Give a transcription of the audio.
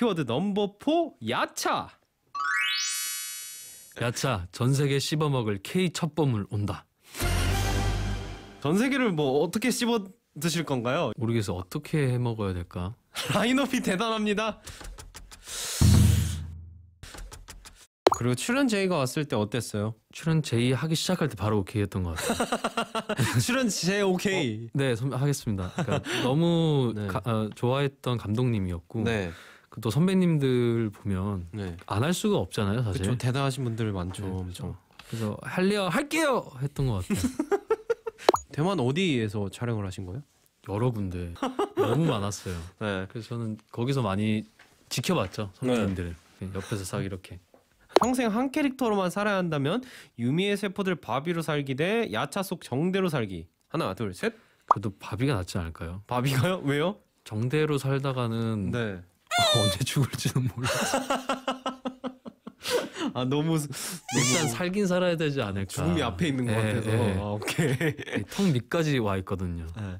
키워드 넘버 4 야차. 야차 전 세계 씹어먹을 K 첫 보물 온다. 전 세계를 뭐 어떻게 씹어 드실 건가요? 모르겠어 어떻게 해 먹어야 될까? 라인업이 대단합니다. 그리고 출연 제이가 왔을 때 어땠어요? 출연 제이 하기 시작할 때 바로 오케이 했던 것 같아요. 출연 제이 오케이. 어? 네, 하겠습니다. 그러니까 너무 네. 가, 어, 좋아했던 감독님이었고 네. 또 선배님들 보면 네. 안할 수가 없잖아요, 사실. 그쵸, 대단하신 분들 많죠. 네, 그렇 그래서 할래요, 할게요 했던 것 같아요. 대만 어디에서 촬영을 하신 거예요? 여러 군데 너무 많았어요. 네. 그래서 저는 거기서 많이 지켜봤죠 선배님들을 네. 네. 옆에서 싹 이렇게. 평생 한 캐릭터로만 살아야 한다면 유미의 세포들 바비로 살기 대 야차 속 정대로 살기 하나 둘 셋. 그래도 바비가 낫지 않을까요? 바비가요? 왜요? 정대로 살다가는 네. 뭐 언제 죽을지는 몰랐어. 아 너무, 너무 일단 살긴 살아야 되지 않을까. 죽음이 앞에 있는 것 예, 같아서. 예. 아, 오케이. 턱 밑까지 와 있거든요. 예.